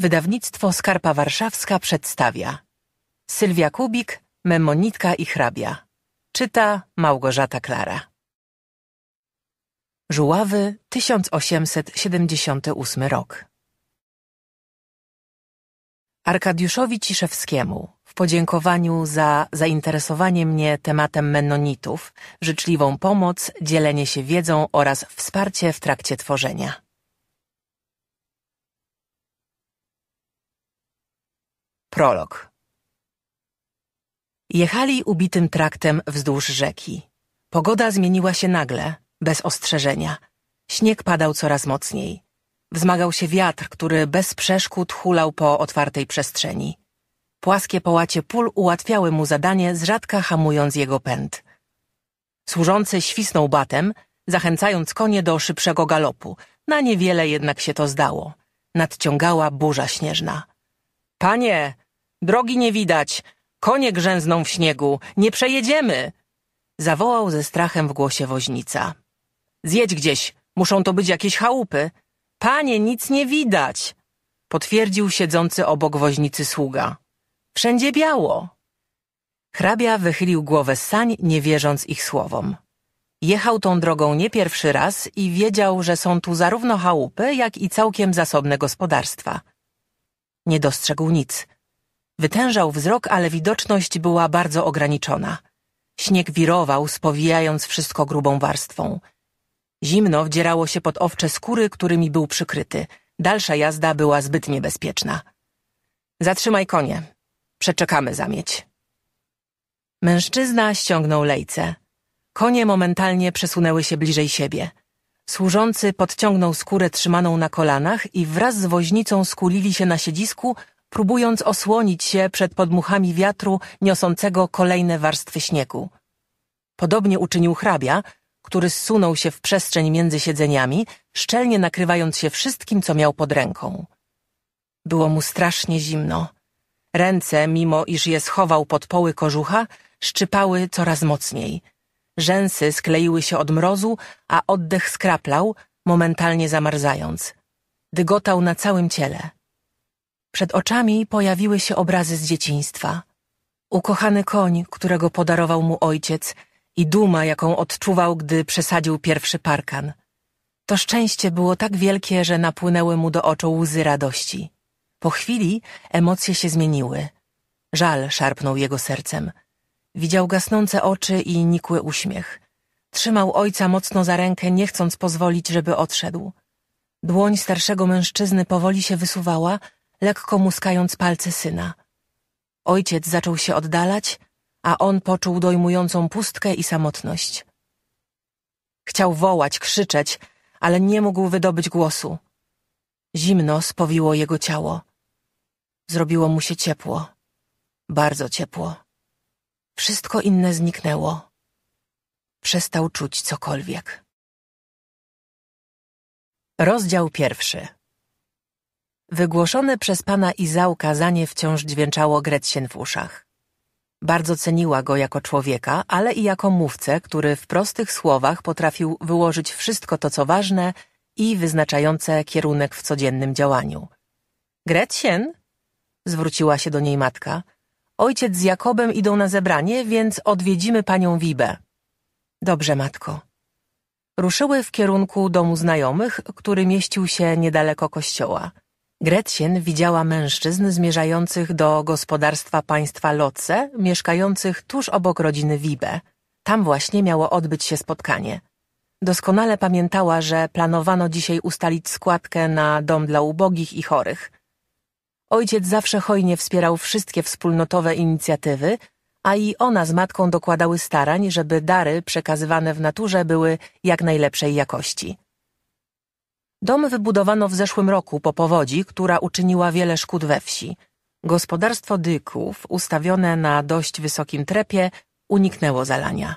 Wydawnictwo Skarpa Warszawska przedstawia Sylwia Kubik, Memonitka i hrabia. Czyta Małgorzata Klara. Żuławy, 1878 rok. Arkadiuszowi Ciszewskiemu w podziękowaniu za zainteresowanie mnie tematem Menonitów, życzliwą pomoc, dzielenie się wiedzą oraz wsparcie w trakcie tworzenia. Prolog. Jechali ubitym traktem wzdłuż rzeki. Pogoda zmieniła się nagle, bez ostrzeżenia. Śnieg padał coraz mocniej. Wzmagał się wiatr, który bez przeszkód hulał po otwartej przestrzeni. Płaskie połacie pól ułatwiały mu zadanie, z rzadka hamując jego pęd. Służący świsnął batem, zachęcając konie do szybszego galopu. Na niewiele jednak się to zdało. Nadciągała burza śnieżna. Panie, Drogi nie widać. Konie grzęzną w śniegu. Nie przejedziemy. Zawołał ze strachem w głosie woźnica. Zjedź gdzieś. Muszą to być jakieś chałupy. Panie, nic nie widać. Potwierdził siedzący obok woźnicy sługa. Wszędzie biało. Hrabia wychylił głowę z sań, nie wierząc ich słowom. Jechał tą drogą nie pierwszy raz i wiedział, że są tu zarówno chałupy, jak i całkiem zasobne gospodarstwa. Nie dostrzegł nic – Wytężał wzrok, ale widoczność była bardzo ograniczona. Śnieg wirował, spowijając wszystko grubą warstwą. Zimno wdzierało się pod owcze skóry, którymi był przykryty. Dalsza jazda była zbyt niebezpieczna. Zatrzymaj konie. Przeczekamy zamieć. Mężczyzna ściągnął lejce. Konie momentalnie przesunęły się bliżej siebie. Służący podciągnął skórę trzymaną na kolanach i wraz z woźnicą skulili się na siedzisku, próbując osłonić się przed podmuchami wiatru niosącego kolejne warstwy śniegu. Podobnie uczynił hrabia, który zsunął się w przestrzeń między siedzeniami, szczelnie nakrywając się wszystkim, co miał pod ręką. Było mu strasznie zimno. Ręce, mimo iż je schował pod poły kożucha, szczypały coraz mocniej. Rzęsy skleiły się od mrozu, a oddech skraplał, momentalnie zamarzając. Dygotał na całym ciele. Przed oczami pojawiły się obrazy z dzieciństwa. Ukochany koń, którego podarował mu ojciec i duma, jaką odczuwał, gdy przesadził pierwszy parkan. To szczęście było tak wielkie, że napłynęły mu do oczu łzy radości. Po chwili emocje się zmieniły. Żal szarpnął jego sercem. Widział gasnące oczy i nikły uśmiech. Trzymał ojca mocno za rękę, nie chcąc pozwolić, żeby odszedł. Dłoń starszego mężczyzny powoli się wysuwała, lekko muskając palce syna. Ojciec zaczął się oddalać, a on poczuł dojmującą pustkę i samotność. Chciał wołać, krzyczeć, ale nie mógł wydobyć głosu. Zimno spowiło jego ciało. Zrobiło mu się ciepło. Bardzo ciepło. Wszystko inne zniknęło. Przestał czuć cokolwiek. Rozdział pierwszy. Wygłoszone przez pana Izał kazanie wciąż dźwięczało Gretchen w uszach. Bardzo ceniła go jako człowieka, ale i jako mówcę, który w prostych słowach potrafił wyłożyć wszystko to, co ważne i wyznaczające kierunek w codziennym działaniu. Gretchen? Zwróciła się do niej matka. Ojciec z Jakobem idą na zebranie, więc odwiedzimy panią Wibę. Dobrze, matko. Ruszyły w kierunku domu znajomych, który mieścił się niedaleko kościoła. Gretchen widziała mężczyzn zmierzających do gospodarstwa państwa Loce, mieszkających tuż obok rodziny Wibe. Tam właśnie miało odbyć się spotkanie. Doskonale pamiętała, że planowano dzisiaj ustalić składkę na dom dla ubogich i chorych. Ojciec zawsze hojnie wspierał wszystkie wspólnotowe inicjatywy, a i ona z matką dokładały starań, żeby dary przekazywane w naturze były jak najlepszej jakości. Dom wybudowano w zeszłym roku po powodzi, która uczyniła wiele szkód we wsi. Gospodarstwo dyków, ustawione na dość wysokim trepie, uniknęło zalania.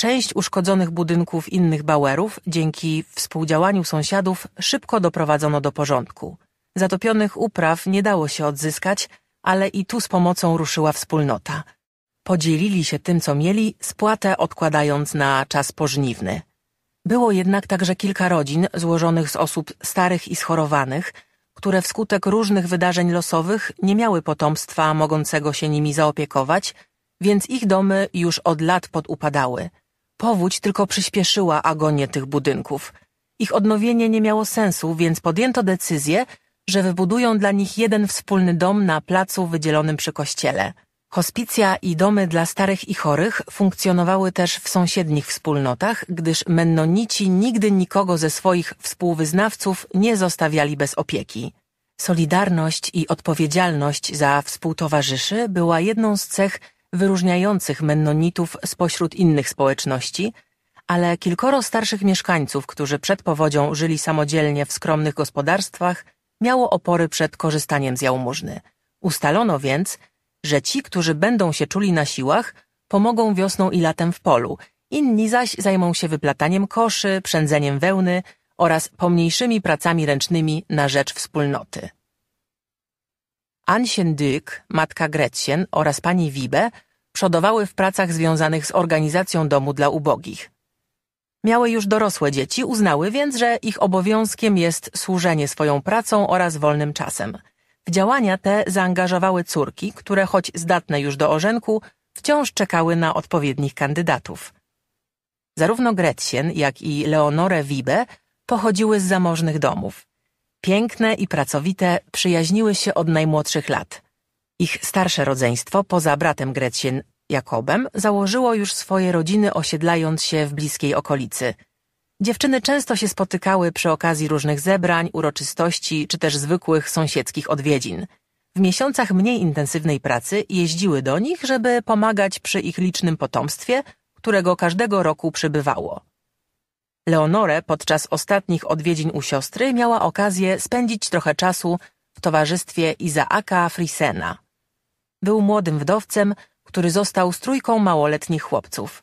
Część uszkodzonych budynków innych bauerów dzięki współdziałaniu sąsiadów szybko doprowadzono do porządku. Zatopionych upraw nie dało się odzyskać, ale i tu z pomocą ruszyła wspólnota. Podzielili się tym, co mieli, spłatę odkładając na czas pożniwny. Było jednak także kilka rodzin złożonych z osób starych i schorowanych, które wskutek różnych wydarzeń losowych nie miały potomstwa mogącego się nimi zaopiekować, więc ich domy już od lat podupadały. Powódź tylko przyspieszyła agonię tych budynków. Ich odnowienie nie miało sensu, więc podjęto decyzję, że wybudują dla nich jeden wspólny dom na placu wydzielonym przy kościele. Hospicja i domy dla starych i chorych funkcjonowały też w sąsiednich wspólnotach, gdyż mennonici nigdy nikogo ze swoich współwyznawców nie zostawiali bez opieki. Solidarność i odpowiedzialność za współtowarzyszy była jedną z cech wyróżniających mennonitów spośród innych społeczności, ale kilkoro starszych mieszkańców, którzy przed powodzią żyli samodzielnie w skromnych gospodarstwach, miało opory przed korzystaniem z jałmużny. Ustalono więc, że ci, którzy będą się czuli na siłach, pomogą wiosną i latem w polu, inni zaś zajmą się wyplataniem koszy, przędzeniem wełny oraz pomniejszymi pracami ręcznymi na rzecz wspólnoty. Ansien Dyk, matka Gretchen oraz pani Wibe przodowały w pracach związanych z organizacją domu dla ubogich. Miały już dorosłe dzieci, uznały więc, że ich obowiązkiem jest służenie swoją pracą oraz wolnym czasem – w działania te zaangażowały córki, które choć zdatne już do orzenku, wciąż czekały na odpowiednich kandydatów. Zarówno Gretchen, jak i Leonore Wibe pochodziły z zamożnych domów. Piękne i pracowite przyjaźniły się od najmłodszych lat. Ich starsze rodzeństwo, poza bratem Gretchen Jakobem, założyło już swoje rodziny osiedlając się w bliskiej okolicy – Dziewczyny często się spotykały przy okazji różnych zebrań, uroczystości czy też zwykłych sąsiedzkich odwiedzin. W miesiącach mniej intensywnej pracy jeździły do nich, żeby pomagać przy ich licznym potomstwie, którego każdego roku przybywało. Leonore podczas ostatnich odwiedzin u siostry miała okazję spędzić trochę czasu w towarzystwie Izaaka Frisena. Był młodym wdowcem, który został trójką małoletnich chłopców.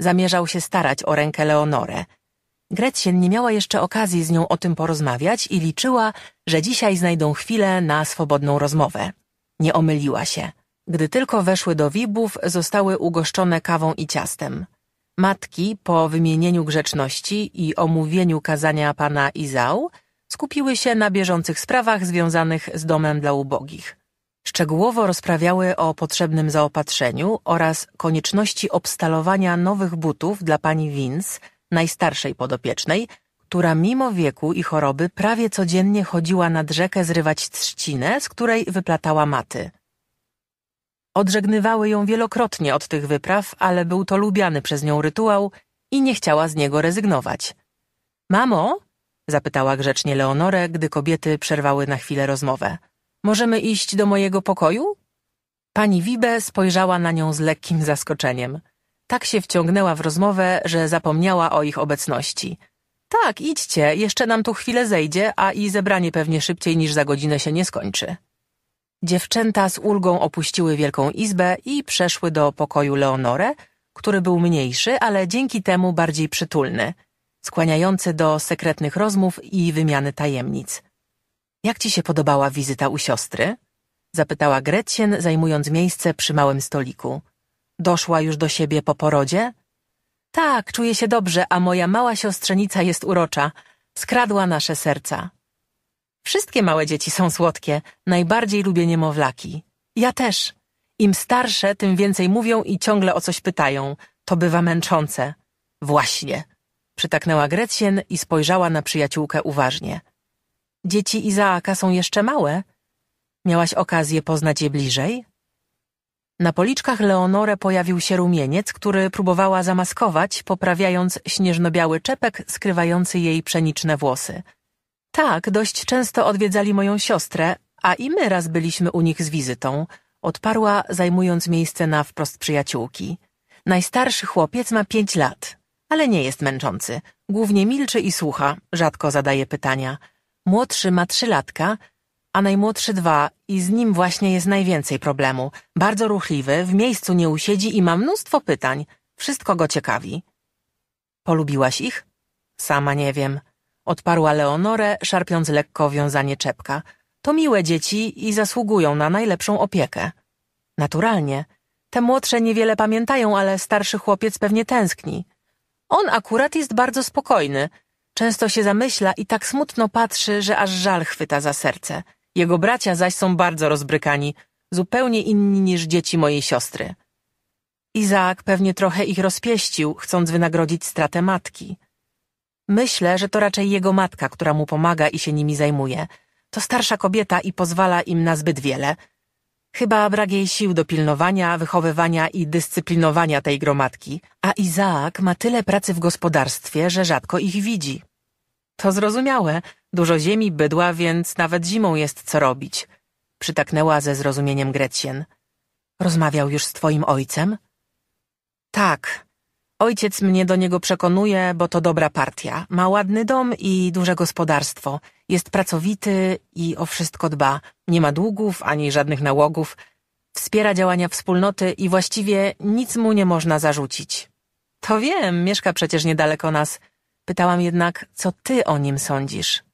Zamierzał się starać o rękę Leonore – Gretchen nie miała jeszcze okazji z nią o tym porozmawiać i liczyła, że dzisiaj znajdą chwilę na swobodną rozmowę. Nie omyliła się. Gdy tylko weszły do wibów, zostały ugoszczone kawą i ciastem. Matki, po wymienieniu grzeczności i omówieniu kazania pana Izał, skupiły się na bieżących sprawach związanych z domem dla ubogich. Szczegółowo rozprawiały o potrzebnym zaopatrzeniu oraz konieczności obstalowania nowych butów dla pani Vince – najstarszej podopiecznej, która mimo wieku i choroby prawie codziennie chodziła nad rzekę zrywać trzcinę, z której wyplatała maty. Odżegnywały ją wielokrotnie od tych wypraw, ale był to lubiany przez nią rytuał i nie chciała z niego rezygnować. Mamo? zapytała grzecznie Leonorę, gdy kobiety przerwały na chwilę rozmowę. Możemy iść do mojego pokoju? Pani Wibe spojrzała na nią z lekkim zaskoczeniem. Tak się wciągnęła w rozmowę, że zapomniała o ich obecności. Tak, idźcie, jeszcze nam tu chwilę zejdzie, a i zebranie pewnie szybciej niż za godzinę się nie skończy. Dziewczęta z ulgą opuściły wielką izbę i przeszły do pokoju Leonore, który był mniejszy, ale dzięki temu bardziej przytulny, skłaniający do sekretnych rozmów i wymiany tajemnic. Jak ci się podobała wizyta u siostry? Zapytała Gretchen, zajmując miejsce przy małym stoliku. Doszła już do siebie po porodzie? Tak, czuję się dobrze, a moja mała siostrzenica jest urocza. Skradła nasze serca. Wszystkie małe dzieci są słodkie. Najbardziej lubię niemowlaki. Ja też. Im starsze, tym więcej mówią i ciągle o coś pytają. To bywa męczące. Właśnie. Przytaknęła Gretchen i spojrzała na przyjaciółkę uważnie. Dzieci Izaaka są jeszcze małe. Miałaś okazję poznać je bliżej? Na policzkach Leonore pojawił się rumieniec, który próbowała zamaskować, poprawiając śnieżnobiały czepek skrywający jej przeniczne włosy. Tak, dość często odwiedzali moją siostrę, a i my raz byliśmy u nich z wizytą, odparła, zajmując miejsce na wprost przyjaciółki. Najstarszy chłopiec ma pięć lat, ale nie jest męczący. Głównie milczy i słucha, rzadko zadaje pytania. Młodszy ma trzy latka a najmłodszy dwa i z nim właśnie jest najwięcej problemu. Bardzo ruchliwy, w miejscu nie usiedzi i ma mnóstwo pytań. Wszystko go ciekawi. Polubiłaś ich? Sama nie wiem. Odparła Leonorę, szarpiąc lekko wiązanie czepka. To miłe dzieci i zasługują na najlepszą opiekę. Naturalnie. Te młodsze niewiele pamiętają, ale starszy chłopiec pewnie tęskni. On akurat jest bardzo spokojny. Często się zamyśla i tak smutno patrzy, że aż żal chwyta za serce. Jego bracia zaś są bardzo rozbrykani, zupełnie inni niż dzieci mojej siostry. Izaak pewnie trochę ich rozpieścił, chcąc wynagrodzić stratę matki. Myślę, że to raczej jego matka, która mu pomaga i się nimi zajmuje. To starsza kobieta i pozwala im na zbyt wiele. Chyba brak jej sił do pilnowania, wychowywania i dyscyplinowania tej gromadki, a Izaak ma tyle pracy w gospodarstwie, że rzadko ich widzi. To zrozumiałe, Dużo ziemi, bydła, więc nawet zimą jest co robić. Przytaknęła ze zrozumieniem Gretchen. Rozmawiał już z twoim ojcem? Tak. Ojciec mnie do niego przekonuje, bo to dobra partia. Ma ładny dom i duże gospodarstwo. Jest pracowity i o wszystko dba. Nie ma długów ani żadnych nałogów. Wspiera działania wspólnoty i właściwie nic mu nie można zarzucić. To wiem, mieszka przecież niedaleko nas. Pytałam jednak, co ty o nim sądzisz?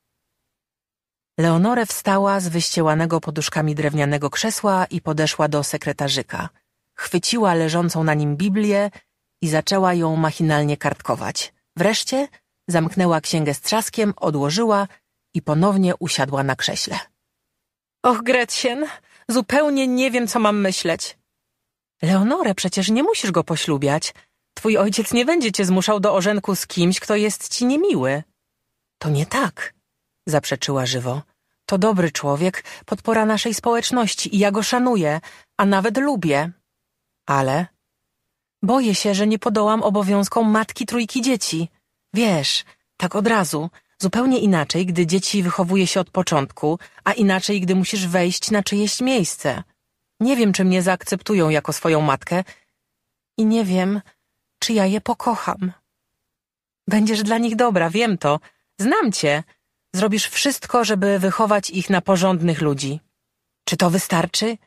Leonore wstała z wyścielanego poduszkami drewnianego krzesła i podeszła do sekretarzyka. Chwyciła leżącą na nim Biblię i zaczęła ją machinalnie kartkować. Wreszcie zamknęła księgę z trzaskiem, odłożyła i ponownie usiadła na krześle. Och, Gretchen, zupełnie nie wiem, co mam myśleć. Leonore, przecież nie musisz go poślubiać. Twój ojciec nie będzie cię zmuszał do orzenku z kimś, kto jest ci niemiły. To nie tak zaprzeczyła żywo. To dobry człowiek, podpora naszej społeczności i ja go szanuję, a nawet lubię. Ale boję się, że nie podołam obowiązkom matki trójki dzieci. Wiesz, tak od razu, zupełnie inaczej, gdy dzieci wychowuje się od początku, a inaczej, gdy musisz wejść na czyjeś miejsce. Nie wiem, czy mnie zaakceptują jako swoją matkę i nie wiem, czy ja je pokocham. Będziesz dla nich dobra, wiem to. Znam cię, Zrobisz wszystko, żeby wychować ich na porządnych ludzi. Czy to wystarczy?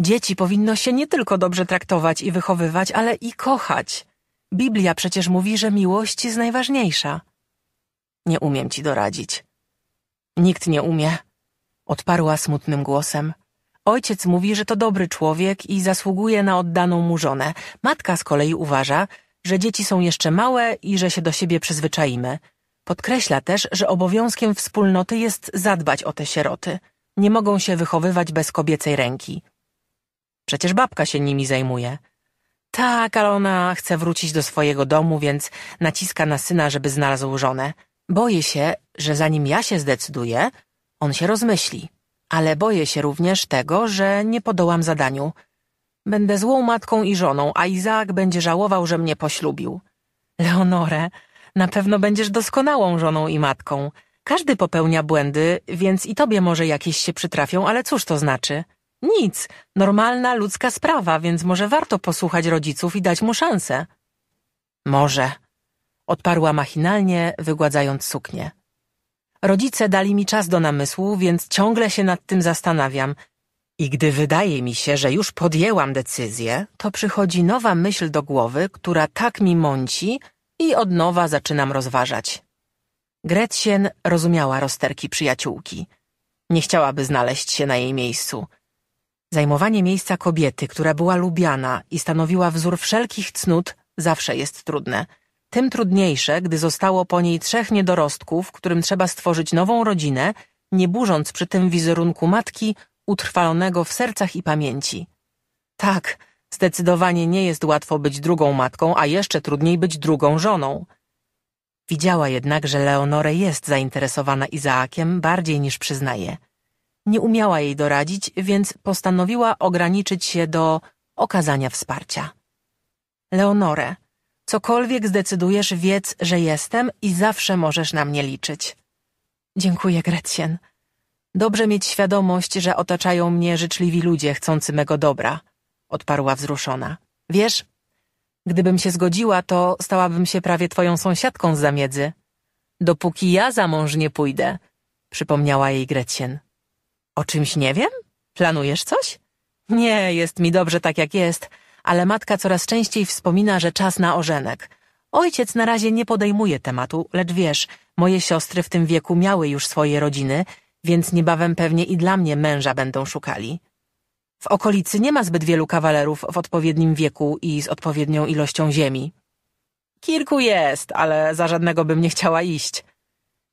Dzieci powinno się nie tylko dobrze traktować i wychowywać, ale i kochać. Biblia przecież mówi, że miłość jest najważniejsza. Nie umiem ci doradzić. Nikt nie umie, odparła smutnym głosem. Ojciec mówi, że to dobry człowiek i zasługuje na oddaną mu żonę. Matka z kolei uważa, że dzieci są jeszcze małe i że się do siebie przyzwyczaimy. Podkreśla też, że obowiązkiem wspólnoty jest zadbać o te sieroty. Nie mogą się wychowywać bez kobiecej ręki. Przecież babka się nimi zajmuje. Tak, ale ona chce wrócić do swojego domu, więc naciska na syna, żeby znalazł żonę. Boję się, że zanim ja się zdecyduję, on się rozmyśli. Ale boję się również tego, że nie podołam zadaniu. Będę złą matką i żoną, a Izaak będzie żałował, że mnie poślubił. Leonore, na pewno będziesz doskonałą żoną i matką. Każdy popełnia błędy, więc i tobie może jakieś się przytrafią, ale cóż to znaczy? Nic. Normalna ludzka sprawa, więc może warto posłuchać rodziców i dać mu szansę. Może. Odparła machinalnie, wygładzając suknię. Rodzice dali mi czas do namysłu, więc ciągle się nad tym zastanawiam. I gdy wydaje mi się, że już podjęłam decyzję, to przychodzi nowa myśl do głowy, która tak mi mąci, i od nowa zaczynam rozważać. Gretchen rozumiała rozterki przyjaciółki. Nie chciałaby znaleźć się na jej miejscu. Zajmowanie miejsca kobiety, która była lubiana i stanowiła wzór wszelkich cnót, zawsze jest trudne. Tym trudniejsze, gdy zostało po niej trzech niedorostków, którym trzeba stworzyć nową rodzinę, nie burząc przy tym wizerunku matki utrwalonego w sercach i pamięci. Tak, Zdecydowanie nie jest łatwo być drugą matką, a jeszcze trudniej być drugą żoną. Widziała jednak, że Leonore jest zainteresowana Izaakiem bardziej niż przyznaje. Nie umiała jej doradzić, więc postanowiła ograniczyć się do okazania wsparcia. Leonore, cokolwiek zdecydujesz, wiedz, że jestem i zawsze możesz na mnie liczyć. Dziękuję, Gretchen. Dobrze mieć świadomość, że otaczają mnie życzliwi ludzie chcący mego dobra odparła wzruszona. Wiesz, gdybym się zgodziła, to stałabym się prawie twoją sąsiadką z zamiedzy. Dopóki ja za mąż nie pójdę, przypomniała jej Gretchen. O czymś nie wiem? Planujesz coś? Nie, jest mi dobrze tak jak jest, ale matka coraz częściej wspomina, że czas na ożenek. Ojciec na razie nie podejmuje tematu, lecz wiesz, moje siostry w tym wieku miały już swoje rodziny, więc niebawem pewnie i dla mnie męża będą szukali. W okolicy nie ma zbyt wielu kawalerów w odpowiednim wieku i z odpowiednią ilością ziemi. Kilku jest, ale za żadnego bym nie chciała iść.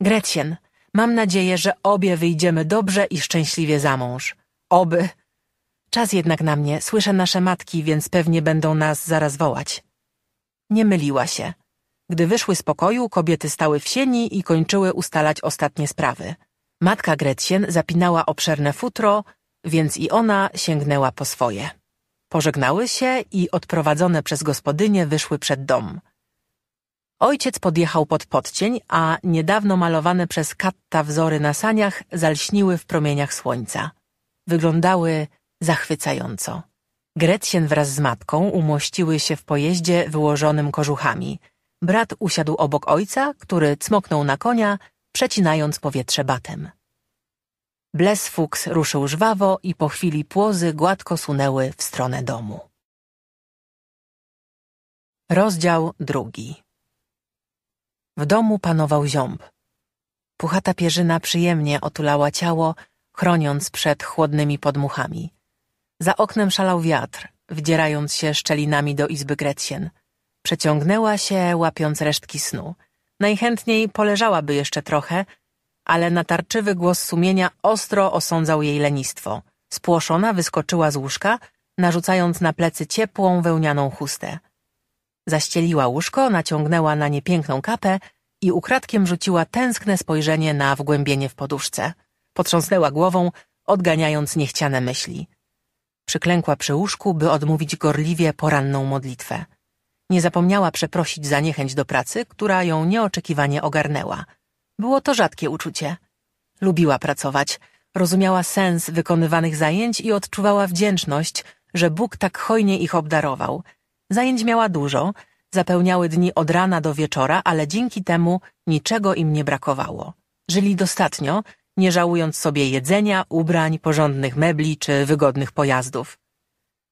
Gretchen, mam nadzieję, że obie wyjdziemy dobrze i szczęśliwie za mąż. Oby. Czas jednak na mnie, słyszę nasze matki, więc pewnie będą nas zaraz wołać. Nie myliła się. Gdy wyszły z pokoju, kobiety stały w sieni i kończyły ustalać ostatnie sprawy. Matka Gretchen zapinała obszerne futro, więc i ona sięgnęła po swoje. Pożegnały się i odprowadzone przez gospodynię wyszły przed dom. Ojciec podjechał pod podcień, a niedawno malowane przez Katta wzory na saniach zalśniły w promieniach słońca. Wyglądały zachwycająco. Gretchen wraz z matką umościły się w pojeździe wyłożonym kożuchami. Brat usiadł obok ojca, który cmoknął na konia, przecinając powietrze batem. Bles Fuchs ruszył żwawo i po chwili płozy gładko sunęły w stronę domu. Rozdział drugi W domu panował ziąb. Puchata pierzyna przyjemnie otulała ciało, chroniąc przed chłodnymi podmuchami. Za oknem szalał wiatr, wdzierając się szczelinami do izby Gretchen. Przeciągnęła się, łapiąc resztki snu. Najchętniej poleżałaby jeszcze trochę – ale natarczywy głos sumienia ostro osądzał jej lenistwo. Spłoszona wyskoczyła z łóżka, narzucając na plecy ciepłą, wełnianą chustę. Zaścieliła łóżko, naciągnęła na nie piękną kapę i ukradkiem rzuciła tęskne spojrzenie na wgłębienie w poduszce. Potrząsnęła głową, odganiając niechciane myśli. Przyklękła przy łóżku, by odmówić gorliwie poranną modlitwę. Nie zapomniała przeprosić za niechęć do pracy, która ją nieoczekiwanie ogarnęła – było to rzadkie uczucie. Lubiła pracować, rozumiała sens wykonywanych zajęć i odczuwała wdzięczność, że Bóg tak hojnie ich obdarował. Zajęć miała dużo, zapełniały dni od rana do wieczora, ale dzięki temu niczego im nie brakowało. Żyli dostatnio, nie żałując sobie jedzenia, ubrań, porządnych mebli czy wygodnych pojazdów.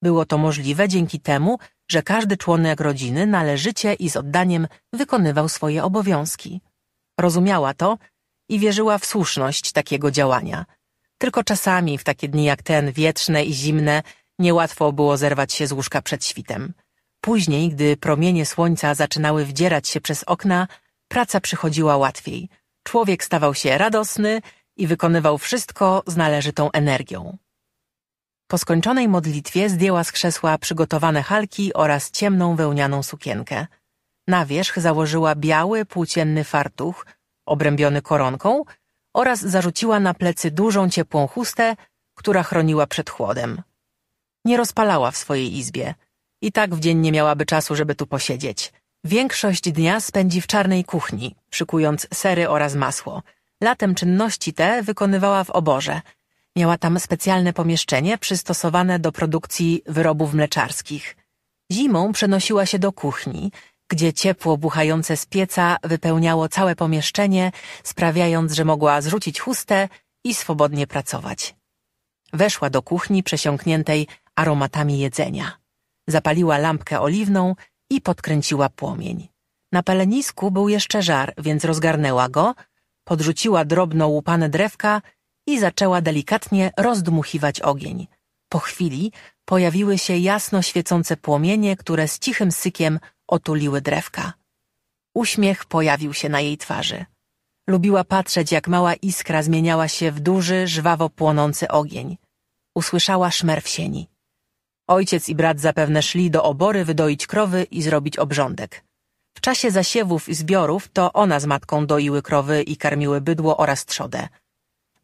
Było to możliwe dzięki temu, że każdy członek rodziny należycie i z oddaniem wykonywał swoje obowiązki. Rozumiała to i wierzyła w słuszność takiego działania. Tylko czasami, w takie dni jak ten, wietrzne i zimne, niełatwo było zerwać się z łóżka przed świtem. Później, gdy promienie słońca zaczynały wdzierać się przez okna, praca przychodziła łatwiej. Człowiek stawał się radosny i wykonywał wszystko z należytą energią. Po skończonej modlitwie zdjęła z krzesła przygotowane halki oraz ciemną wełnianą sukienkę. Na wierzch założyła biały, płócienny fartuch, obrębiony koronką, oraz zarzuciła na plecy dużą, ciepłą chustę, która chroniła przed chłodem. Nie rozpalała w swojej izbie. I tak w dzień nie miałaby czasu, żeby tu posiedzieć. Większość dnia spędzi w czarnej kuchni, szykując sery oraz masło. Latem czynności te wykonywała w oborze. Miała tam specjalne pomieszczenie przystosowane do produkcji wyrobów mleczarskich. Zimą przenosiła się do kuchni, gdzie ciepło buchające z pieca wypełniało całe pomieszczenie, sprawiając, że mogła zrzucić chustę i swobodnie pracować. Weszła do kuchni przesiąkniętej aromatami jedzenia. Zapaliła lampkę oliwną i podkręciła płomień. Na pelenisku był jeszcze żar, więc rozgarnęła go, podrzuciła drobno łupane drewka i zaczęła delikatnie rozdmuchiwać ogień. Po chwili pojawiły się jasno świecące płomienie, które z cichym sykiem otuliły drewka. Uśmiech pojawił się na jej twarzy. Lubiła patrzeć, jak mała iskra zmieniała się w duży, żwawo płonący ogień. Usłyszała szmer w sieni. Ojciec i brat zapewne szli do obory wydoić krowy i zrobić obrządek. W czasie zasiewów i zbiorów to ona z matką doiły krowy i karmiły bydło oraz trzodę.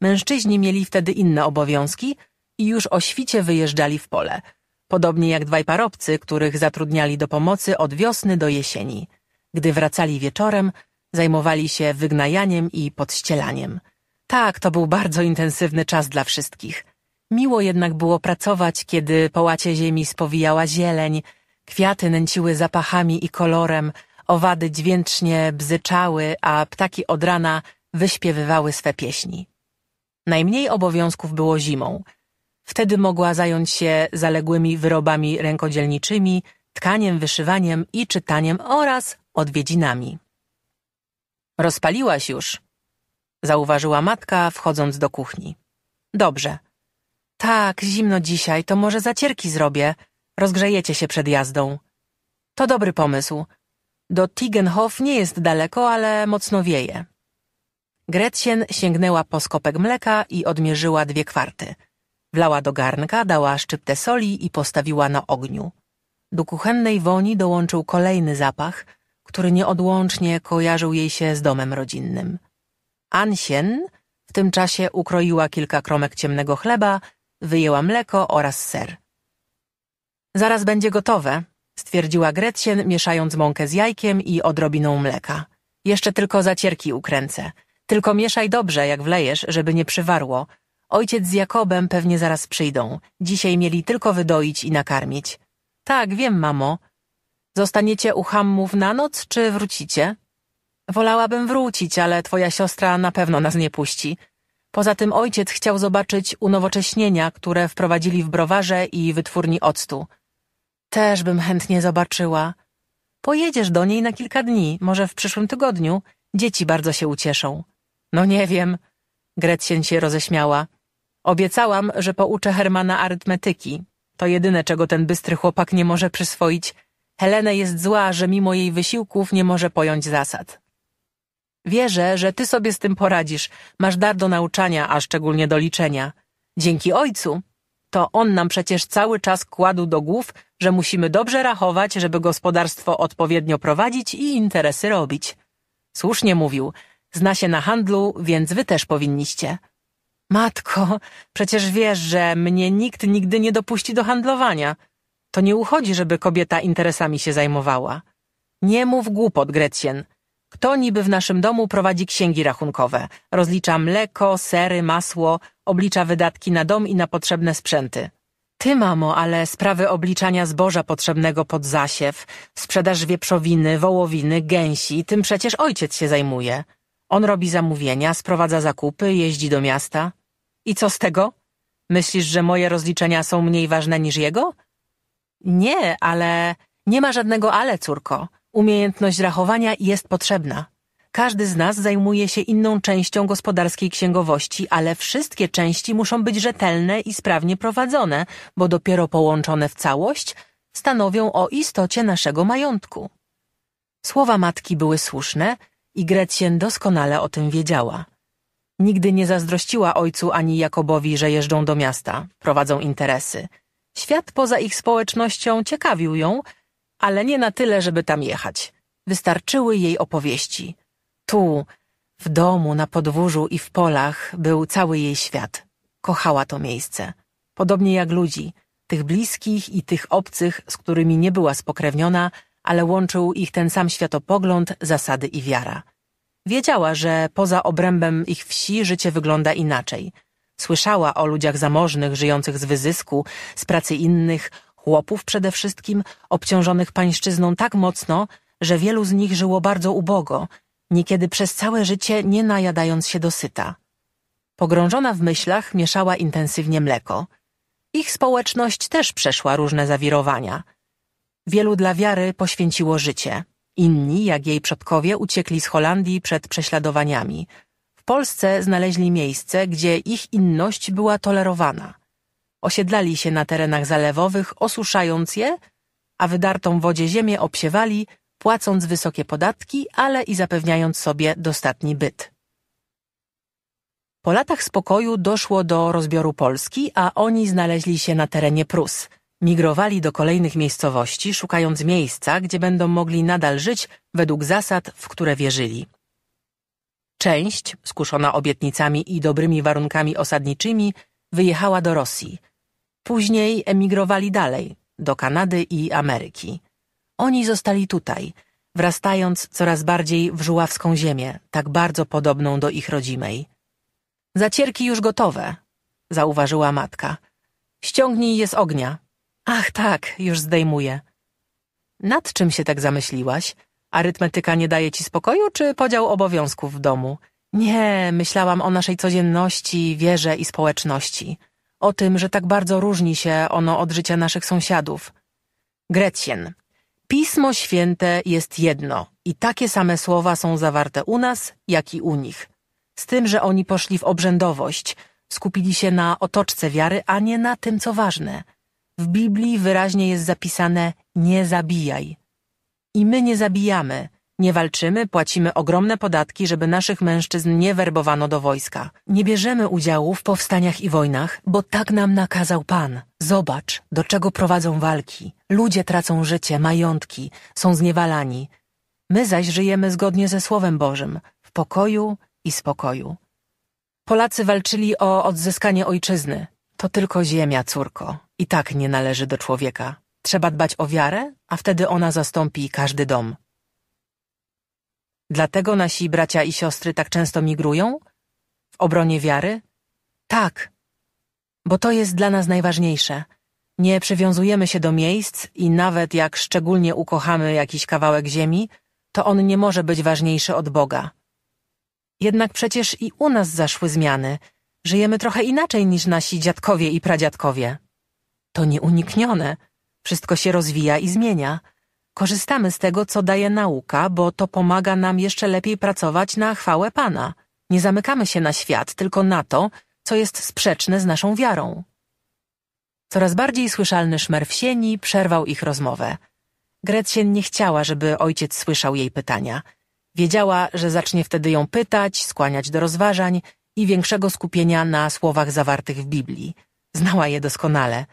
Mężczyźni mieli wtedy inne obowiązki i już o świcie wyjeżdżali w pole – podobnie jak dwaj parobcy, których zatrudniali do pomocy od wiosny do jesieni. Gdy wracali wieczorem, zajmowali się wygnajaniem i podścielaniem. Tak, to był bardzo intensywny czas dla wszystkich. Miło jednak było pracować, kiedy połacie ziemi spowijała zieleń, kwiaty nęciły zapachami i kolorem, owady dźwięcznie bzyczały, a ptaki od rana wyśpiewywały swe pieśni. Najmniej obowiązków było zimą – Wtedy mogła zająć się zaległymi wyrobami rękodzielniczymi, tkaniem, wyszywaniem i czytaniem oraz odwiedzinami. Rozpaliłaś już, zauważyła matka, wchodząc do kuchni. Dobrze. Tak, zimno dzisiaj, to może zacierki zrobię. Rozgrzejecie się przed jazdą. To dobry pomysł. Do Tigenhof nie jest daleko, ale mocno wieje. Gretchen sięgnęła po skopek mleka i odmierzyła dwie kwarty – Wlała do garnka, dała szczyptę soli i postawiła na ogniu. Do kuchennej woni dołączył kolejny zapach, który nieodłącznie kojarzył jej się z domem rodzinnym. Ansien w tym czasie ukroiła kilka kromek ciemnego chleba, wyjęła mleko oraz ser. Zaraz będzie gotowe, stwierdziła Gretchen, mieszając mąkę z jajkiem i odrobiną mleka. Jeszcze tylko zacierki ukręcę. Tylko mieszaj dobrze, jak wlejesz, żeby nie przywarło, Ojciec z Jakobem pewnie zaraz przyjdą. Dzisiaj mieli tylko wydoić i nakarmić. Tak, wiem, mamo. Zostaniecie u Hammów na noc, czy wrócicie? Wolałabym wrócić, ale twoja siostra na pewno nas nie puści. Poza tym ojciec chciał zobaczyć unowocześnienia, które wprowadzili w browarze i wytwórni octu. Też bym chętnie zobaczyła. Pojedziesz do niej na kilka dni, może w przyszłym tygodniu. Dzieci bardzo się ucieszą. No nie wiem. Gretchen się roześmiała. Obiecałam, że pouczę Hermana arytmetyki. To jedyne, czego ten bystry chłopak nie może przyswoić. Helena jest zła, że mimo jej wysiłków nie może pojąć zasad. Wierzę, że ty sobie z tym poradzisz. Masz dar do nauczania, a szczególnie do liczenia. Dzięki ojcu. To on nam przecież cały czas kładł do głów, że musimy dobrze rachować, żeby gospodarstwo odpowiednio prowadzić i interesy robić. Słusznie mówił. Zna się na handlu, więc wy też powinniście. Matko, przecież wiesz, że mnie nikt nigdy nie dopuści do handlowania. To nie uchodzi, żeby kobieta interesami się zajmowała. Nie mów głupot, Grecjen. Kto niby w naszym domu prowadzi księgi rachunkowe? Rozlicza mleko, sery, masło, oblicza wydatki na dom i na potrzebne sprzęty. Ty, mamo, ale sprawy obliczania zboża potrzebnego pod zasiew, sprzedaż wieprzowiny, wołowiny, gęsi, tym przecież ojciec się zajmuje. On robi zamówienia, sprowadza zakupy, jeździ do miasta. I co z tego? Myślisz, że moje rozliczenia są mniej ważne niż jego? Nie, ale nie ma żadnego ale, córko. Umiejętność rachowania jest potrzebna. Każdy z nas zajmuje się inną częścią gospodarskiej księgowości, ale wszystkie części muszą być rzetelne i sprawnie prowadzone, bo dopiero połączone w całość stanowią o istocie naszego majątku. Słowa matki były słuszne, i Gretchen doskonale o tym wiedziała. Nigdy nie zazdrościła ojcu ani Jakobowi, że jeżdżą do miasta, prowadzą interesy. Świat poza ich społecznością ciekawił ją, ale nie na tyle, żeby tam jechać. Wystarczyły jej opowieści. Tu, w domu, na podwórzu i w polach był cały jej świat. Kochała to miejsce. Podobnie jak ludzi, tych bliskich i tych obcych, z którymi nie była spokrewniona – ale łączył ich ten sam światopogląd, zasady i wiara. Wiedziała, że poza obrębem ich wsi życie wygląda inaczej. Słyszała o ludziach zamożnych, żyjących z wyzysku, z pracy innych, chłopów przede wszystkim, obciążonych pańszczyzną tak mocno, że wielu z nich żyło bardzo ubogo, niekiedy przez całe życie nie najadając się dosyta. Pogrążona w myślach mieszała intensywnie mleko. Ich społeczność też przeszła różne zawirowania – Wielu dla wiary poświęciło życie. Inni, jak jej przodkowie, uciekli z Holandii przed prześladowaniami. W Polsce znaleźli miejsce, gdzie ich inność była tolerowana. Osiedlali się na terenach zalewowych, osuszając je, a wydartą wodzie ziemię obsiewali, płacąc wysokie podatki, ale i zapewniając sobie dostatni byt. Po latach spokoju doszło do rozbioru Polski, a oni znaleźli się na terenie Prus – Migrowali do kolejnych miejscowości, szukając miejsca, gdzie będą mogli nadal żyć według zasad, w które wierzyli. Część, skuszona obietnicami i dobrymi warunkami osadniczymi, wyjechała do Rosji. Później emigrowali dalej, do Kanady i Ameryki. Oni zostali tutaj, wrastając coraz bardziej w żuławską ziemię, tak bardzo podobną do ich rodzimej. Zacierki już gotowe, zauważyła matka. Ściągnij je z ognia, Ach tak, już zdejmuję. Nad czym się tak zamyśliłaś? Arytmetyka nie daje ci spokoju, czy podział obowiązków w domu? Nie, myślałam o naszej codzienności, wierze i społeczności. O tym, że tak bardzo różni się ono od życia naszych sąsiadów. Gretchen. Pismo Święte jest jedno i takie same słowa są zawarte u nas, jak i u nich. Z tym, że oni poszli w obrzędowość, skupili się na otoczce wiary, a nie na tym, co ważne – w Biblii wyraźnie jest zapisane nie zabijaj. I my nie zabijamy, nie walczymy, płacimy ogromne podatki, żeby naszych mężczyzn nie werbowano do wojska. Nie bierzemy udziału w powstaniach i wojnach, bo tak nam nakazał Pan. Zobacz, do czego prowadzą walki. Ludzie tracą życie, majątki, są zniewalani. My zaś żyjemy zgodnie ze Słowem Bożym, w pokoju i spokoju. Polacy walczyli o odzyskanie ojczyzny. To tylko ziemia, córko i tak nie należy do człowieka. Trzeba dbać o wiarę, a wtedy ona zastąpi każdy dom. Dlatego nasi bracia i siostry tak często migrują? W obronie wiary? Tak, bo to jest dla nas najważniejsze. Nie przywiązujemy się do miejsc i nawet jak szczególnie ukochamy jakiś kawałek ziemi, to on nie może być ważniejszy od Boga. Jednak przecież i u nas zaszły zmiany. Żyjemy trochę inaczej niż nasi dziadkowie i pradziadkowie. To nieuniknione. Wszystko się rozwija i zmienia. Korzystamy z tego, co daje nauka, bo to pomaga nam jeszcze lepiej pracować na chwałę Pana. Nie zamykamy się na świat, tylko na to, co jest sprzeczne z naszą wiarą. Coraz bardziej słyszalny szmer w sieni przerwał ich rozmowę. Gretchen nie chciała, żeby ojciec słyszał jej pytania. Wiedziała, że zacznie wtedy ją pytać, skłaniać do rozważań i większego skupienia na słowach zawartych w Biblii. Znała je doskonale –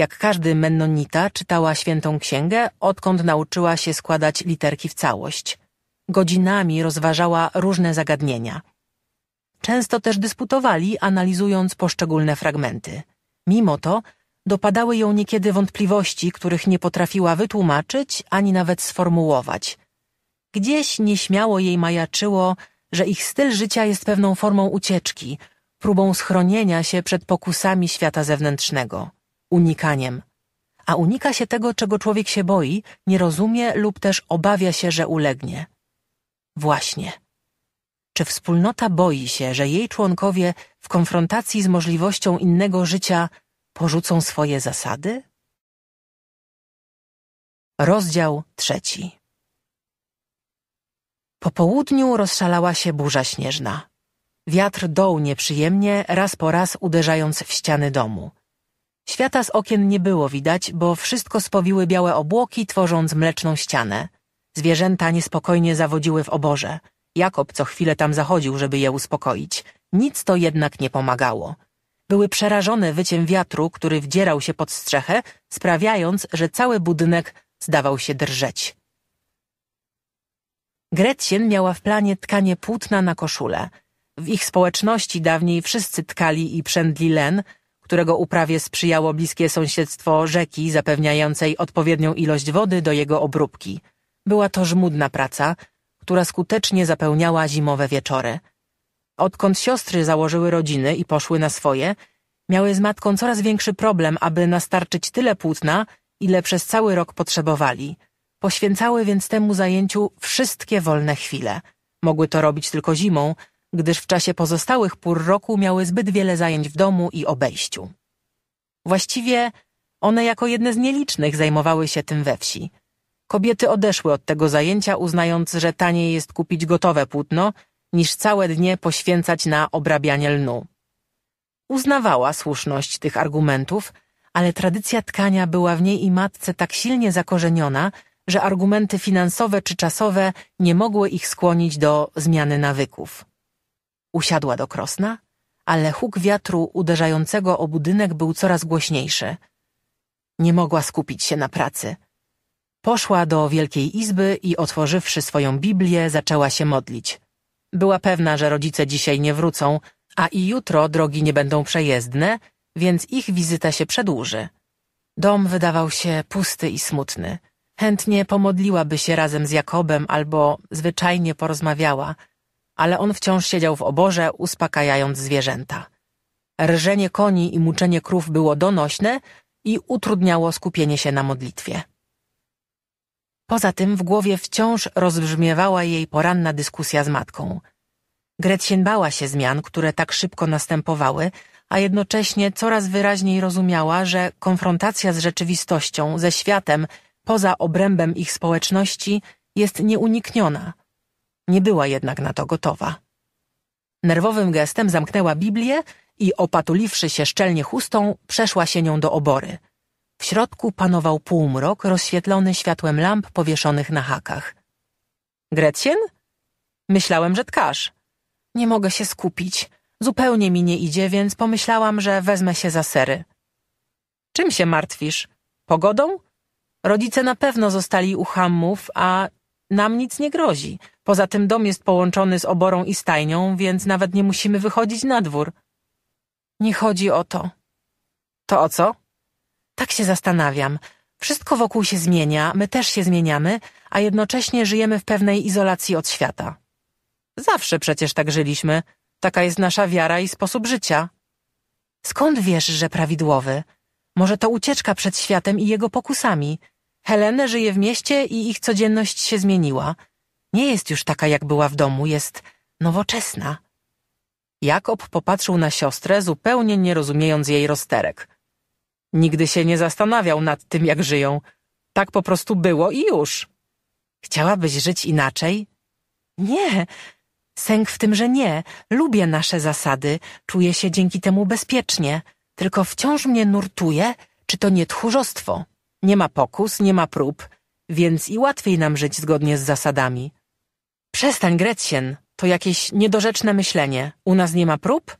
jak każdy mennonita, czytała świętą księgę, odkąd nauczyła się składać literki w całość. Godzinami rozważała różne zagadnienia. Często też dysputowali, analizując poszczególne fragmenty. Mimo to dopadały ją niekiedy wątpliwości, których nie potrafiła wytłumaczyć ani nawet sformułować. Gdzieś nieśmiało jej majaczyło, że ich styl życia jest pewną formą ucieczki, próbą schronienia się przed pokusami świata zewnętrznego unikaniem. A unika się tego, czego człowiek się boi, nie rozumie lub też obawia się, że ulegnie. Właśnie. Czy wspólnota boi się, że jej członkowie w konfrontacji z możliwością innego życia porzucą swoje zasady? Rozdział trzeci. Po południu rozszalała się burza śnieżna. Wiatr doł nieprzyjemnie, raz po raz uderzając w ściany domu. Świata z okien nie było widać, bo wszystko spowiły białe obłoki, tworząc mleczną ścianę. Zwierzęta niespokojnie zawodziły w oborze. Jakob co chwilę tam zachodził, żeby je uspokoić. Nic to jednak nie pomagało. Były przerażone wyciem wiatru, który wdzierał się pod strzechę, sprawiając, że cały budynek zdawał się drżeć. Gretchen miała w planie tkanie płótna na koszulę. W ich społeczności dawniej wszyscy tkali i przędli len – którego uprawie sprzyjało bliskie sąsiedztwo rzeki zapewniającej odpowiednią ilość wody do jego obróbki. Była to żmudna praca, która skutecznie zapełniała zimowe wieczory. Odkąd siostry założyły rodziny i poszły na swoje, miały z matką coraz większy problem, aby nastarczyć tyle płótna, ile przez cały rok potrzebowali. Poświęcały więc temu zajęciu wszystkie wolne chwile. Mogły to robić tylko zimą, gdyż w czasie pozostałych pór roku miały zbyt wiele zajęć w domu i obejściu. Właściwie one jako jedne z nielicznych zajmowały się tym we wsi. Kobiety odeszły od tego zajęcia, uznając, że taniej jest kupić gotowe płótno, niż całe dnie poświęcać na obrabianie lnu. Uznawała słuszność tych argumentów, ale tradycja tkania była w niej i matce tak silnie zakorzeniona, że argumenty finansowe czy czasowe nie mogły ich skłonić do zmiany nawyków. Usiadła do krosna, ale huk wiatru uderzającego o budynek był coraz głośniejszy. Nie mogła skupić się na pracy. Poszła do wielkiej izby i otworzywszy swoją Biblię, zaczęła się modlić. Była pewna, że rodzice dzisiaj nie wrócą, a i jutro drogi nie będą przejezdne, więc ich wizyta się przedłuży. Dom wydawał się pusty i smutny. Chętnie pomodliłaby się razem z Jakobem albo zwyczajnie porozmawiała – ale on wciąż siedział w oborze, uspokajając zwierzęta. Rżenie koni i muczenie krów było donośne i utrudniało skupienie się na modlitwie. Poza tym w głowie wciąż rozbrzmiewała jej poranna dyskusja z matką. Gretchen bała się zmian, które tak szybko następowały, a jednocześnie coraz wyraźniej rozumiała, że konfrontacja z rzeczywistością, ze światem, poza obrębem ich społeczności jest nieunikniona, nie była jednak na to gotowa. Nerwowym gestem zamknęła Biblię i opatuliwszy się szczelnie chustą, przeszła się nią do obory. W środku panował półmrok rozświetlony światłem lamp powieszonych na hakach. Gretchen? Myślałem, że tkasz. Nie mogę się skupić. Zupełnie mi nie idzie, więc pomyślałam, że wezmę się za sery. Czym się martwisz? Pogodą? Rodzice na pewno zostali u hamów, a nam nic nie grozi. Poza tym dom jest połączony z oborą i stajnią, więc nawet nie musimy wychodzić na dwór. Nie chodzi o to. To o co? Tak się zastanawiam. Wszystko wokół się zmienia, my też się zmieniamy, a jednocześnie żyjemy w pewnej izolacji od świata. Zawsze przecież tak żyliśmy. Taka jest nasza wiara i sposób życia. Skąd wiesz, że prawidłowy? Może to ucieczka przed światem i jego pokusami. Helene żyje w mieście i ich codzienność się zmieniła. Nie jest już taka, jak była w domu, jest nowoczesna. Jakob popatrzył na siostrę, zupełnie nie rozumiejąc jej rozterek. Nigdy się nie zastanawiał nad tym, jak żyją. Tak po prostu było i już. Chciałabyś żyć inaczej? Nie. Sęk w tym, że nie. Lubię nasze zasady, czuję się dzięki temu bezpiecznie. Tylko wciąż mnie nurtuje, czy to nie tchórzostwo. Nie ma pokus, nie ma prób, więc i łatwiej nam żyć zgodnie z zasadami. Przestań, Grecjen. to jakieś niedorzeczne myślenie. U nas nie ma prób?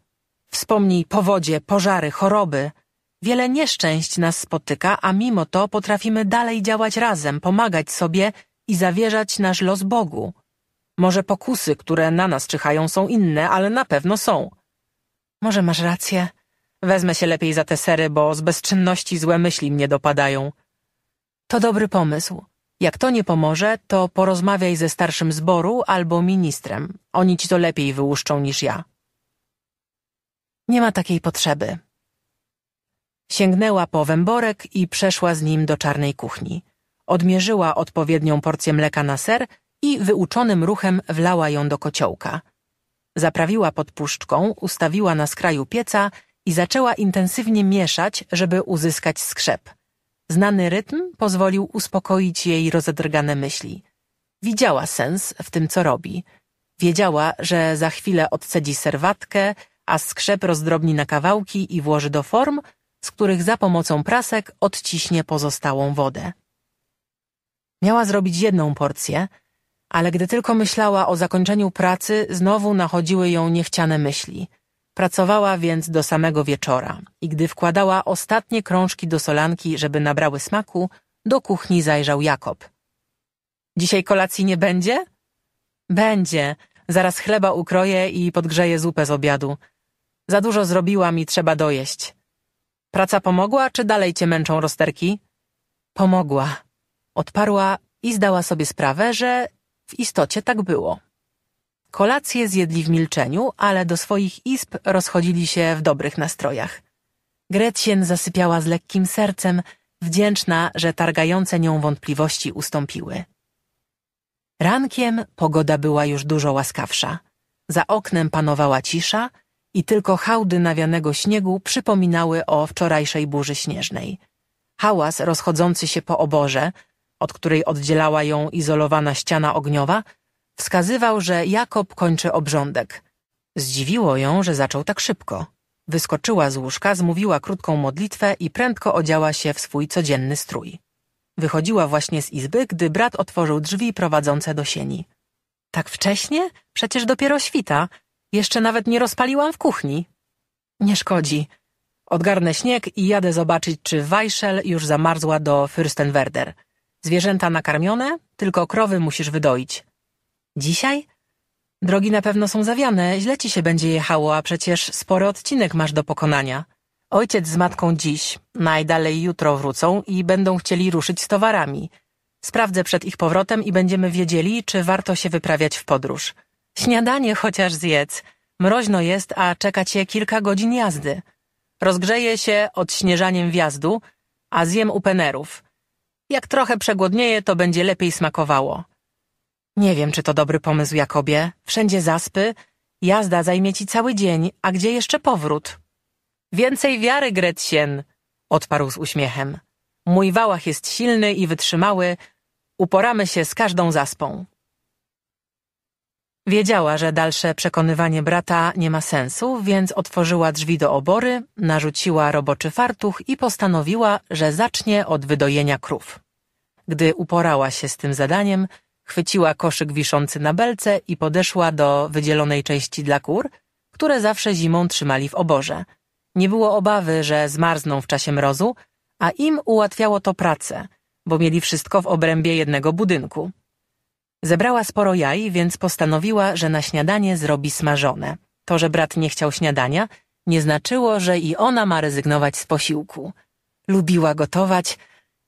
Wspomnij powodzie, pożary, choroby. Wiele nieszczęść nas spotyka, a mimo to potrafimy dalej działać razem, pomagać sobie i zawierzać nasz los Bogu. Może pokusy, które na nas czyhają, są inne, ale na pewno są. Może masz rację. Wezmę się lepiej za te sery, bo z bezczynności złe myśli mnie dopadają. To dobry pomysł. Jak to nie pomoże, to porozmawiaj ze starszym zboru albo ministrem. Oni ci to lepiej wyłuszczą niż ja. Nie ma takiej potrzeby. Sięgnęła po węborek i przeszła z nim do czarnej kuchni. Odmierzyła odpowiednią porcję mleka na ser i wyuczonym ruchem wlała ją do kociołka. Zaprawiła pod puszczką, ustawiła na skraju pieca i zaczęła intensywnie mieszać, żeby uzyskać skrzep – Znany rytm pozwolił uspokoić jej rozedrgane myśli. Widziała sens w tym, co robi. Wiedziała, że za chwilę odcedzi serwatkę, a skrzep rozdrobni na kawałki i włoży do form, z których za pomocą prasek odciśnie pozostałą wodę. Miała zrobić jedną porcję, ale gdy tylko myślała o zakończeniu pracy, znowu nachodziły ją niechciane myśli – Pracowała więc do samego wieczora i gdy wkładała ostatnie krążki do solanki, żeby nabrały smaku, do kuchni zajrzał Jakob. Dzisiaj kolacji nie będzie? Będzie. Zaraz chleba ukroję i podgrzeję zupę z obiadu. Za dużo zrobiłam i trzeba dojeść. Praca pomogła, czy dalej cię męczą rozterki? Pomogła. Odparła i zdała sobie sprawę, że w istocie tak było. Kolację zjedli w milczeniu, ale do swoich izb rozchodzili się w dobrych nastrojach. Gretchen zasypiała z lekkim sercem, wdzięczna, że targające nią wątpliwości ustąpiły. Rankiem pogoda była już dużo łaskawsza. Za oknem panowała cisza i tylko hałdy nawianego śniegu przypominały o wczorajszej burzy śnieżnej. Hałas rozchodzący się po oborze, od której oddzielała ją izolowana ściana ogniowa – Wskazywał, że Jakob kończy obrządek. Zdziwiło ją, że zaczął tak szybko. Wyskoczyła z łóżka, zmówiła krótką modlitwę i prędko odziała się w swój codzienny strój. Wychodziła właśnie z izby, gdy brat otworzył drzwi prowadzące do sieni. Tak wcześnie? Przecież dopiero świta. Jeszcze nawet nie rozpaliłam w kuchni. Nie szkodzi. Odgarnę śnieg i jadę zobaczyć, czy Weissel już zamarzła do Fürstenwerder. Zwierzęta nakarmione, tylko krowy musisz wydoić. Dzisiaj? Drogi na pewno są zawiane, źle ci się będzie jechało, a przecież spory odcinek masz do pokonania. Ojciec z matką dziś, najdalej jutro wrócą i będą chcieli ruszyć z towarami. Sprawdzę przed ich powrotem i będziemy wiedzieli, czy warto się wyprawiać w podróż. Śniadanie chociaż zjedz. Mroźno jest, a czeka cię kilka godzin jazdy. Rozgrzeję się odśnieżaniem wjazdu, a zjem upenerów. Jak trochę przegłodnieje, to będzie lepiej smakowało. Nie wiem, czy to dobry pomysł, Jakobie. Wszędzie zaspy. Jazda zajmie ci cały dzień, a gdzie jeszcze powrót? Więcej wiary, Gretchen, odparł z uśmiechem. Mój wałach jest silny i wytrzymały. Uporamy się z każdą zaspą. Wiedziała, że dalsze przekonywanie brata nie ma sensu, więc otworzyła drzwi do obory, narzuciła roboczy fartuch i postanowiła, że zacznie od wydojenia krów. Gdy uporała się z tym zadaniem, Chwyciła koszyk wiszący na belce i podeszła do wydzielonej części dla kur, które zawsze zimą trzymali w oborze. Nie było obawy, że zmarzną w czasie mrozu, a im ułatwiało to pracę, bo mieli wszystko w obrębie jednego budynku. Zebrała sporo jaj, więc postanowiła, że na śniadanie zrobi smażone. To, że brat nie chciał śniadania, nie znaczyło, że i ona ma rezygnować z posiłku. Lubiła gotować,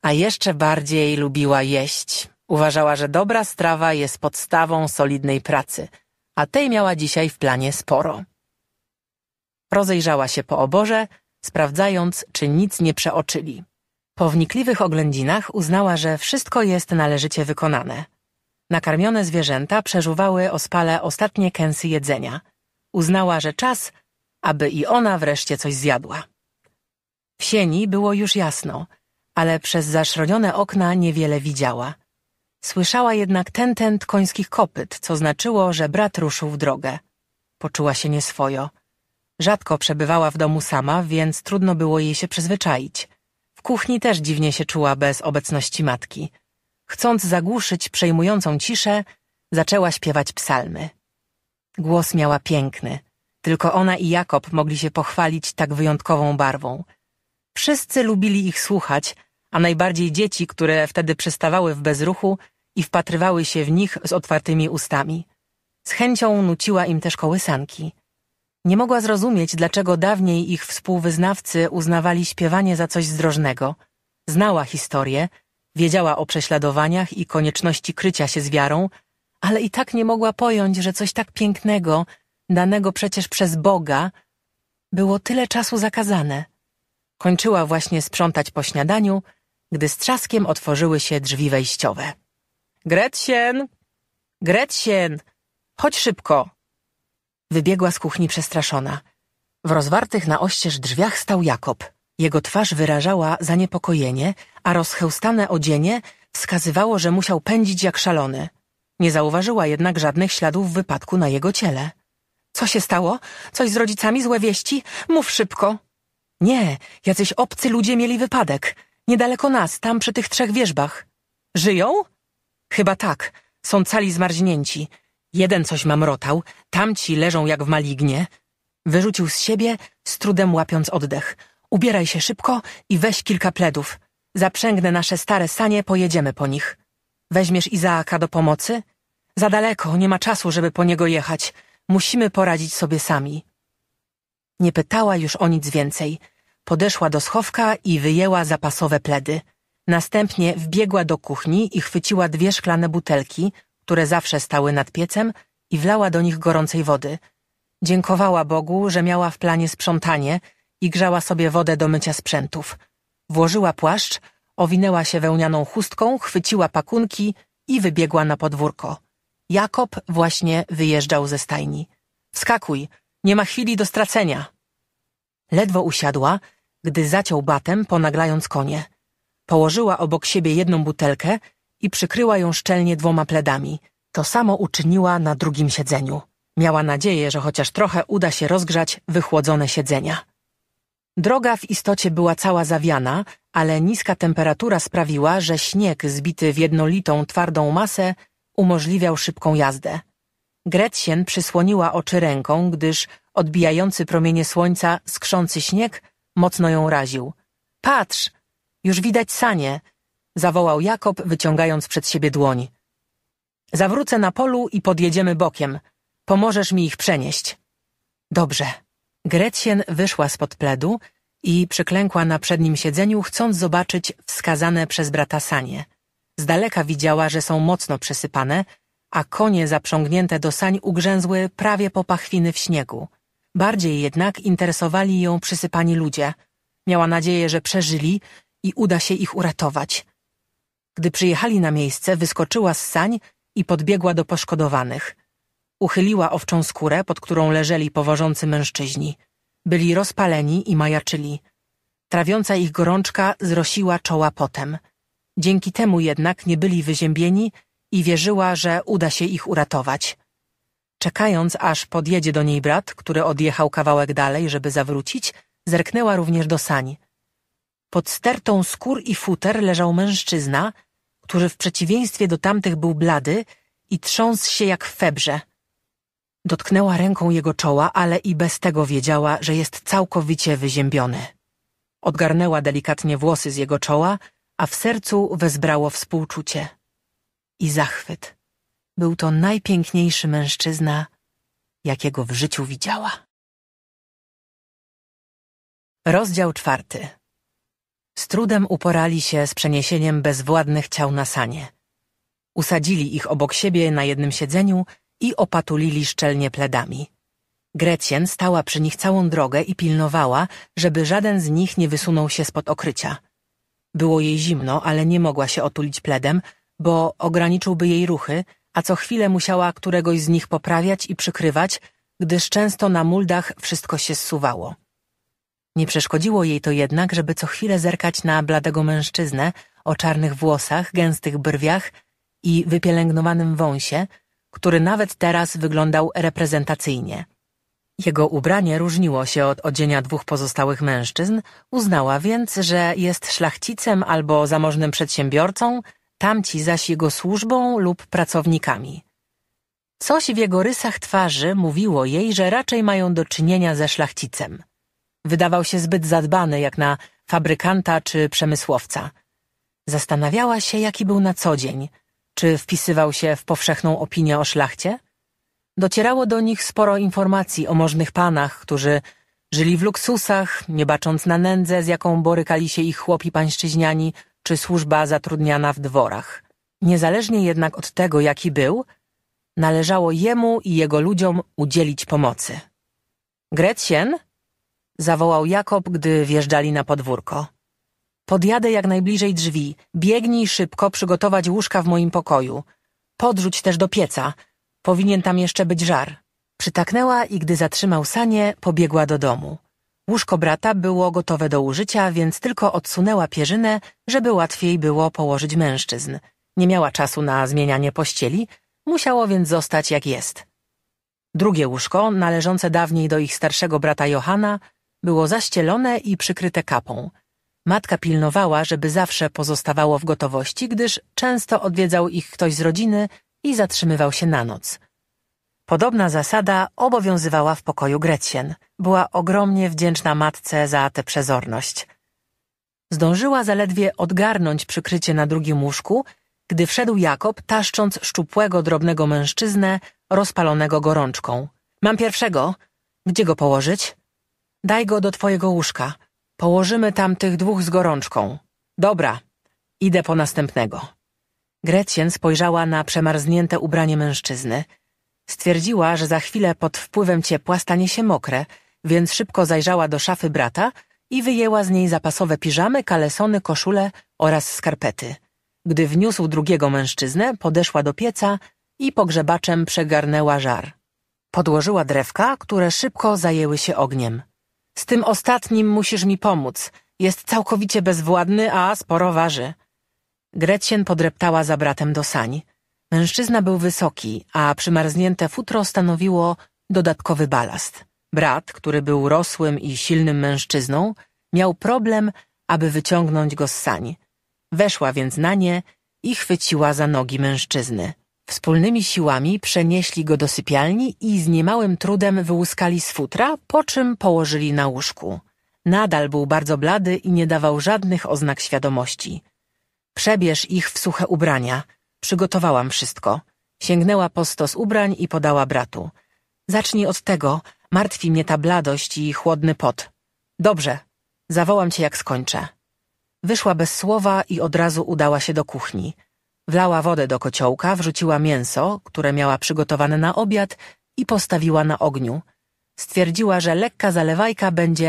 a jeszcze bardziej lubiła jeść. Uważała, że dobra strawa jest podstawą solidnej pracy, a tej miała dzisiaj w planie sporo. Rozejrzała się po oborze, sprawdzając, czy nic nie przeoczyli. Po wnikliwych oględzinach uznała, że wszystko jest należycie wykonane. Nakarmione zwierzęta przeżuwały ospale ostatnie kęsy jedzenia. Uznała, że czas, aby i ona wreszcie coś zjadła. W sieni było już jasno, ale przez zaszronione okna niewiele widziała. Słyszała jednak tentent końskich kopyt, co znaczyło, że brat ruszył w drogę. Poczuła się nieswojo. Rzadko przebywała w domu sama, więc trudno było jej się przyzwyczaić. W kuchni też dziwnie się czuła bez obecności matki. Chcąc zagłuszyć przejmującą ciszę, zaczęła śpiewać psalmy. Głos miała piękny. Tylko ona i Jakob mogli się pochwalić tak wyjątkową barwą. Wszyscy lubili ich słuchać, a najbardziej dzieci, które wtedy przystawały w bezruchu, i wpatrywały się w nich z otwartymi ustami. Z chęcią nuciła im też kołysanki. Nie mogła zrozumieć, dlaczego dawniej ich współwyznawcy uznawali śpiewanie za coś zdrożnego. Znała historię, wiedziała o prześladowaniach i konieczności krycia się z wiarą, ale i tak nie mogła pojąć, że coś tak pięknego, danego przecież przez Boga, było tyle czasu zakazane. Kończyła właśnie sprzątać po śniadaniu, gdy z trzaskiem otworzyły się drzwi wejściowe. Gretchen! Gretchen! Chodź szybko! Wybiegła z kuchni przestraszona. W rozwartych na oścież drzwiach stał Jakob. Jego twarz wyrażała zaniepokojenie, a rozchełstane odzienie wskazywało, że musiał pędzić jak szalony. Nie zauważyła jednak żadnych śladów wypadku na jego ciele. Co się stało? Coś z rodzicami? Złe wieści? Mów szybko. Nie, jacyś obcy ludzie mieli wypadek. Niedaleko nas, tam przy tych trzech wieżbach. Żyją? Chyba tak. Są cali zmarznięci. Jeden coś mamrotał, tamci leżą jak w malignie. Wyrzucił z siebie, z trudem łapiąc oddech. Ubieraj się szybko i weź kilka pledów. Zaprzęgnę nasze stare sanie, pojedziemy po nich. Weźmiesz Izaaka do pomocy? Za daleko, nie ma czasu, żeby po niego jechać. Musimy poradzić sobie sami. Nie pytała już o nic więcej. Podeszła do schowka i wyjęła zapasowe pledy. Następnie wbiegła do kuchni i chwyciła dwie szklane butelki, które zawsze stały nad piecem, i wlała do nich gorącej wody. Dziękowała Bogu, że miała w planie sprzątanie i grzała sobie wodę do mycia sprzętów. Włożyła płaszcz, owinęła się wełnianą chustką, chwyciła pakunki i wybiegła na podwórko. Jakob właśnie wyjeżdżał ze stajni. Wskakuj, nie ma chwili do stracenia. Ledwo usiadła, gdy zaciął batem, ponaglając konie. Położyła obok siebie jedną butelkę i przykryła ją szczelnie dwoma pledami. To samo uczyniła na drugim siedzeniu. Miała nadzieję, że chociaż trochę uda się rozgrzać wychłodzone siedzenia. Droga w istocie była cała zawiana, ale niska temperatura sprawiła, że śnieg zbity w jednolitą, twardą masę umożliwiał szybką jazdę. Gretchen przysłoniła oczy ręką, gdyż odbijający promienie słońca skrzący śnieg mocno ją raził. Patrz! Już widać sanie, zawołał Jakob, wyciągając przed siebie dłoń. Zawrócę na polu i podjedziemy bokiem. Pomożesz mi ich przenieść. Dobrze. Gretchen wyszła spod pledu i przyklękła na przednim siedzeniu, chcąc zobaczyć wskazane przez brata sanie. Z daleka widziała, że są mocno przesypane, a konie zaprzągnięte do sań ugrzęzły prawie po pachwiny w śniegu. Bardziej jednak interesowali ją przysypani ludzie. Miała nadzieję, że przeżyli i uda się ich uratować. Gdy przyjechali na miejsce, wyskoczyła z sań i podbiegła do poszkodowanych. Uchyliła owczą skórę, pod którą leżeli powożący mężczyźni. Byli rozpaleni i majaczyli. Trawiąca ich gorączka zrosiła czoła potem. Dzięki temu jednak nie byli wyziębieni i wierzyła, że uda się ich uratować. Czekając, aż podjedzie do niej brat, który odjechał kawałek dalej, żeby zawrócić, zerknęła również do sań. Pod stertą skór i futer leżał mężczyzna, który w przeciwieństwie do tamtych był blady i trząsł się jak w febrze. Dotknęła ręką jego czoła, ale i bez tego wiedziała, że jest całkowicie wyziębiony. Odgarnęła delikatnie włosy z jego czoła, a w sercu wezbrało współczucie i zachwyt. Był to najpiękniejszy mężczyzna, jakiego w życiu widziała. Rozdział czwarty. Z trudem uporali się z przeniesieniem bezwładnych ciał na sanie. Usadzili ich obok siebie na jednym siedzeniu i opatulili szczelnie pledami. Gretchen stała przy nich całą drogę i pilnowała, żeby żaden z nich nie wysunął się spod okrycia. Było jej zimno, ale nie mogła się otulić pledem, bo ograniczyłby jej ruchy, a co chwilę musiała któregoś z nich poprawiać i przykrywać, gdyż często na muldach wszystko się zsuwało. Nie przeszkodziło jej to jednak, żeby co chwilę zerkać na bladego mężczyznę o czarnych włosach, gęstych brwiach i wypielęgnowanym wąsie, który nawet teraz wyglądał reprezentacyjnie. Jego ubranie różniło się od odzienia dwóch pozostałych mężczyzn, uznała więc, że jest szlachcicem albo zamożnym przedsiębiorcą, tamci zaś jego służbą lub pracownikami. Coś w jego rysach twarzy mówiło jej, że raczej mają do czynienia ze szlachcicem. Wydawał się zbyt zadbany jak na fabrykanta czy przemysłowca. Zastanawiała się, jaki był na co dzień. Czy wpisywał się w powszechną opinię o szlachcie? Docierało do nich sporo informacji o możnych panach, którzy żyli w luksusach, nie bacząc na nędzę, z jaką borykali się ich chłopi pańszczyźniani, czy służba zatrudniana w dworach. Niezależnie jednak od tego, jaki był, należało jemu i jego ludziom udzielić pomocy. Gretchen, zawołał Jakob, gdy wjeżdżali na podwórko. Podjadę jak najbliżej drzwi, biegnij szybko przygotować łóżka w moim pokoju. Podrzuć też do pieca, powinien tam jeszcze być żar. Przytaknęła i gdy zatrzymał sanie, pobiegła do domu. Łóżko brata było gotowe do użycia, więc tylko odsunęła pierzynę, żeby łatwiej było położyć mężczyzn. Nie miała czasu na zmienianie pościeli, musiało więc zostać jak jest. Drugie łóżko, należące dawniej do ich starszego brata Johana, było zaścielone i przykryte kapą. Matka pilnowała, żeby zawsze pozostawało w gotowości, gdyż często odwiedzał ich ktoś z rodziny i zatrzymywał się na noc. Podobna zasada obowiązywała w pokoju Gretchen. Była ogromnie wdzięczna matce za tę przezorność. Zdążyła zaledwie odgarnąć przykrycie na drugim łóżku, gdy wszedł Jakob, taszcząc szczupłego, drobnego mężczyznę, rozpalonego gorączką. Mam pierwszego. Gdzie go położyć? Daj go do twojego łóżka. Położymy tam tych dwóch z gorączką. Dobra, idę po następnego. Gretchen spojrzała na przemarznięte ubranie mężczyzny. Stwierdziła, że za chwilę pod wpływem ciepła stanie się mokre, więc szybko zajrzała do szafy brata i wyjęła z niej zapasowe piżamy, kalesony, koszule oraz skarpety. Gdy wniósł drugiego mężczyznę, podeszła do pieca i pogrzebaczem przegarnęła żar. Podłożyła drewka, które szybko zajęły się ogniem. Z tym ostatnim musisz mi pomóc. Jest całkowicie bezwładny, a sporo waży. Gretchen podreptała za bratem do sań. Mężczyzna był wysoki, a przymarznięte futro stanowiło dodatkowy balast. Brat, który był rosłym i silnym mężczyzną, miał problem, aby wyciągnąć go z sań. Weszła więc na nie i chwyciła za nogi mężczyzny. Wspólnymi siłami przenieśli go do sypialni i z niemałym trudem wyłuskali z futra, po czym położyli na łóżku. Nadal był bardzo blady i nie dawał żadnych oznak świadomości. Przebierz ich w suche ubrania. Przygotowałam wszystko. Sięgnęła po stos ubrań i podała bratu. Zacznij od tego. Martwi mnie ta bladość i chłodny pot. Dobrze. Zawołam cię jak skończę. Wyszła bez słowa i od razu udała się do kuchni. Wlała wodę do kociołka, wrzuciła mięso, które miała przygotowane na obiad i postawiła na ogniu. Stwierdziła, że lekka zalewajka będzie